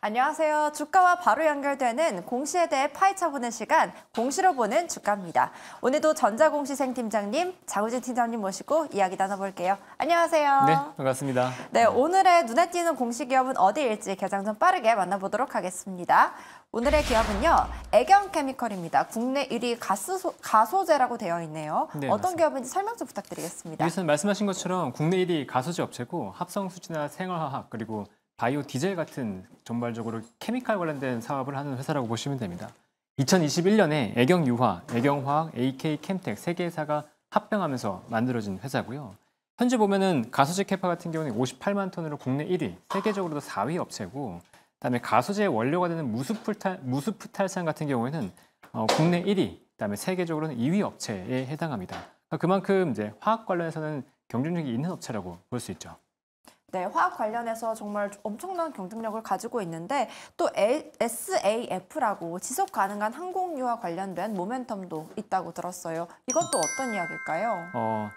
안녕하세요. 주가와 바로 연결되는 공시에 대해 파헤쳐보는 시간, 공시로 보는 주가입니다. 오늘도 전자공시생 팀장님, 장우진 팀장님 모시고 이야기 나눠볼게요. 안녕하세요. 네, 반갑습니다. 네, 오늘의 눈에 띄는 공시 기업은 어디일지 개장 전 빠르게 만나보도록 하겠습니다. 오늘의 기업은요, 애경케미컬입니다. 국내 1위 가스 가소제라고 되어 있네요. 네, 어떤 맞습니다. 기업인지 설명 좀 부탁드리겠습니다. 우선 말씀하신 것처럼 국내 1위 가소제 업체고 합성수지나 생활화학 그리고 바이오 디젤 같은 전반적으로 케미칼 관련된 사업을 하는 회사라고 보시면 됩니다. 2021년에 애경 유화, 애경화학, AK 캠텍 세 개 회사가 합병하면서 만들어진 회사고요. 현재 보면은 가소재 캐파 같은 경우는 58만 톤으로 국내 1위, 세계적으로도 4위 업체고, 그다음에 가소재의 원료가 되는 무수풀탈 무수프탈산 같은 경우에는 어, 국내 1위, 그다음에 세계적으로는 2위 업체에 해당합니다. 그러니까 그만큼 이제 화학 관련해서는 경쟁력이 있는 업체라고 볼 수 있죠. 네, 화학 관련해서 정말 엄청난 경쟁력을 가지고 있는데 또 SAF라고 지속 가능한 항공유와 관련된 모멘텀도 있다고 들었어요. 이것도 어떤 이야기일까요? 어,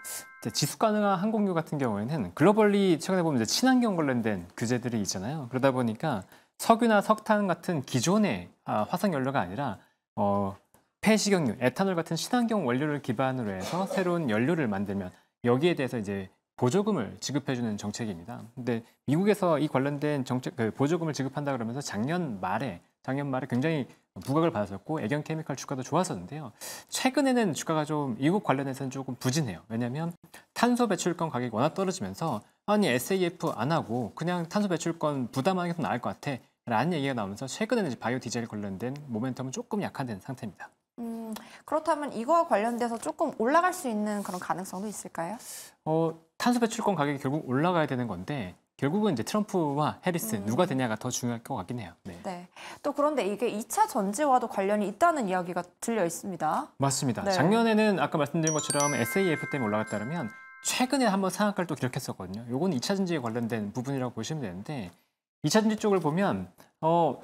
지속 가능한 항공유 같은 경우에는 글로벌리 최근에 보면 이제 친환경 관련된 규제들이 있잖아요. 그러다 보니까 석유나 석탄 같은 기존의 아, 화석연료가 아니라 어, 폐식용유, 에탄올 같은 친환경 원료를 기반으로 해서 새로운 연료를 만들면 여기에 대해서 이제 보조금을 지급해주는 정책입니다. 근데 미국에서 이 관련된 정책 그 보조금을 지급한다 그러면서 작년 말에 작년 말에 굉장히 부각을 받았었고 애견 케미칼 주가도 좋았었는데요. 최근에는 주가가 좀 미국 관련해서는 조금 부진해요. 왜냐하면 탄소 배출권 가격이 워낙 떨어지면서 아니 SAF 안 하고 그냥 탄소 배출권 부담하는 게더 나을 것 같아 라는 얘기가 나오면서 최근에는 바이오 디젤 관련된 모멘텀은 조금 약화된 상태입니다. 음, 그렇다면 이거와 관련돼서 조금 올라갈 수 있는 그런 가능성도 있을까요? 어, 탄소 배출권 가격이 결국 올라가야 되는 건데 결국은 이제 트럼프와 해리스 음. 누가 되냐가 더 중요할 것 같긴 해요. 네. 네. 또 그런데 이게 2차 전지와도 관련이 있다는 이야기가 들려 있습니다. 맞습니다. 네. 작년에는 아까 말씀드린 것처럼 SAF 때문에 올라갔다면 최근에 한번 상한가를 또 기록했었거든요. 요건 2차 전지에 관련된 부분이라고 보시면 되는데 2차 전지 쪽을 보면 어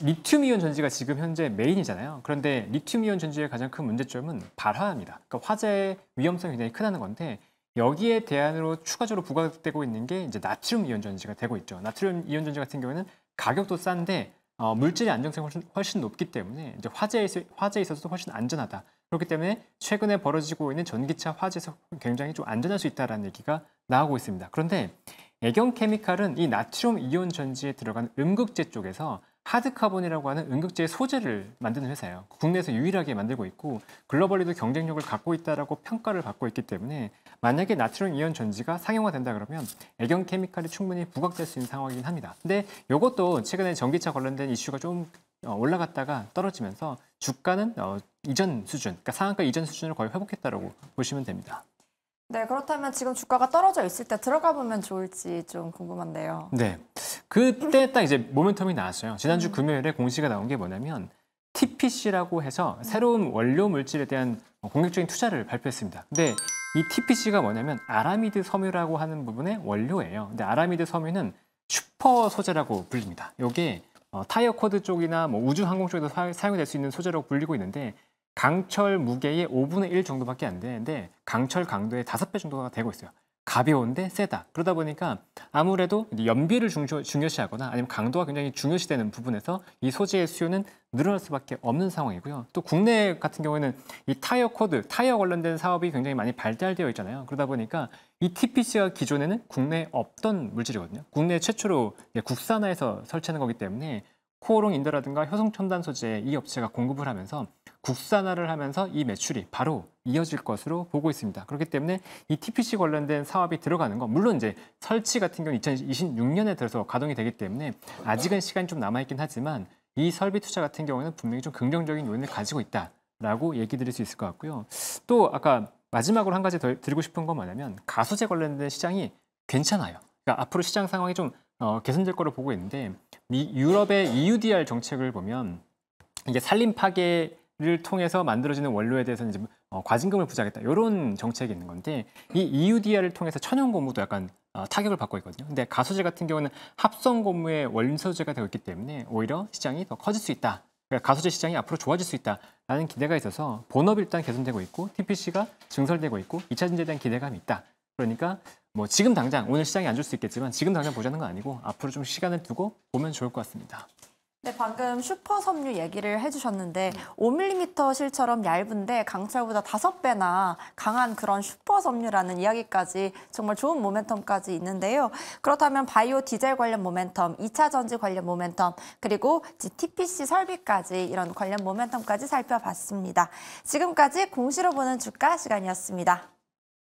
리튬 이온 전지가 지금 현재 메인이잖아요. 그런데 리튬 이온 전지의 가장 큰 문제점은 발화입니다. 그러니까 화재 위험성이 굉장히 크다는 건데 여기에 대안으로 추가적으로 부각되고 있는 게 이제 나트륨 이온 전지가 되고 있죠. 나트륨 이온 전지 같은 경우에는 가격도 싼데 어, 물질의 안정성이 훨씬, 훨씬, 높기 때문에 이제 화재에, 화재에 있어서도 훨씬 안전하다. 그렇기 때문에 최근에 벌어지고 있는 전기차 화재에서 굉장히 좀 안전할 수 있다라는 얘기가 나오고 있습니다. 그런데 애경 케미칼은 이 나트륨 이온 전지에 들어간 음극재 쪽에서 하드카본이라고 하는 음극재 소재를 만드는 회사예요. 국내에서 유일하게 만들고 있고 글로벌리도 경쟁력을 갖고 있다라고 평가를 받고 있기 때문에 만약에 나트륨 이온 전지가 상용화된다 그러면 애경 케미칼이 충분히 부각될 수 있는 상황이긴 합니다. 근데 이것도 최근에 전기차 관련된 이슈가 좀 어, 올라갔다가 떨어지면서 주가는 어, 이전 수준, 그러니까 상한가 이전 수준을 거의 회복했다라고 보시면 됩니다. 네, 그렇다면 지금 주가가 떨어져 있을 때 들어가 보면 좋을지 좀 궁금한데요. 네. 그때 딱 이제 모멘텀이 나왔어요. 지난주 금요일에 공시가 나온 게 뭐냐면 TPC라고 해서 새로운 원료 물질에 대한 공격적인 투자를 발표했습니다. 근데 이 TPC가 뭐냐면 아라미드 섬유라고 하는 부분의 원료예요. 근데 아라미드 섬유는 슈퍼 소재라고 불립니다. 이게 어, 타이어 코드 쪽이나 뭐 우주 항공 쪽에서 사, 사용될수 있는 소재라고 불리고 있는데 강철 무게의 5분의 1 정도밖에 안 되는데 강철 강도의 5배 정도가 되고 있어요. 가벼운데 세다. 그러다 보니까 아무래도 연비를 중요, 중요시하거나 아니면 강도가 굉장히 중요시되는 부분에서 이 소재의 수요는 늘어날 수밖에 없는 상황이고요. 또 국내 같은 경우에는 이 타이어 코드, 타이어 관련된 사업이 굉장히 많이 발달되어 있잖아요. 그러다 보니까 이 TPC가 기존에는 국내에 없던 물질이거든요. 국내 최초로 국산화해서 설치하는 거기 때문에 코오롱 인더라든가 효성 첨단 소재 이 업체가 공급을 하면서 국산화를 하면서 이 매출이 바로 이어질 것으로 보고 있습니다. 그렇기 때문에 이 TPC 관련된 사업이 들어가는 건 물론 이제 설치 같은 경우 는 2026년에 들어서 가동이 되기 때문에 아직은 시간이 좀 남아 있긴 하지만 이 설비 투자 같은 경우에는 분명히 좀 긍정적인 요인을 가지고 있다라고 얘기 드릴 수 있을 것 같고요. 또 아까 마지막으로 한 가지 더 드리고 싶은 건 뭐냐면 가소제 관련된 시장이 괜찮아요. 그러니까 앞으로 시장 상황이 좀 어, 개선될 거로 보고 있는데 미, 유럽의 EUDR 정책을 보면 이게 산림 파괴 를 통해서 만들어지는 원료에 대해서는 이제 뭐, 어, 과징금을 부과하겠다 이런 정책이 있는 건데 이 EUDR을 통해서 천연 고무도 약간 어, 타격을 받고 있거든요. 근데 가소제 같은 경우는 합성 고무의 원소재가 되어 있기 때문에 오히려 시장이 더 커질 수 있다. 그러니까 가소제 시장이 앞으로 좋아질 수 있다라는 기대가 있어서 본업 일단 개선되고 있고 TPC가 증설되고 있고 2차 진제에 대한 기대감이 있다. 그러니까 뭐 지금 당장 오늘 시장이 안 줄 수 있겠지만 지금 당장 보자는 건 아니고 앞으로 좀 시간을 두고 보면 좋을 것 같습니다. 네, 방금 슈퍼 섬유 얘기를 해주셨는데 5mm 실처럼 얇은데 강철보다 5배나 강한 그런 슈퍼 섬유라는 이야기까지 정말 좋은 모멘텀까지 있는데요. 그렇다면 바이오 디젤 관련 모멘텀, 2차 전지 관련 모멘텀, 그리고 TPC 설비까지 이런 관련 모멘텀까지 살펴봤습니다. 지금까지 공시로 보는 주가 시간이었습니다.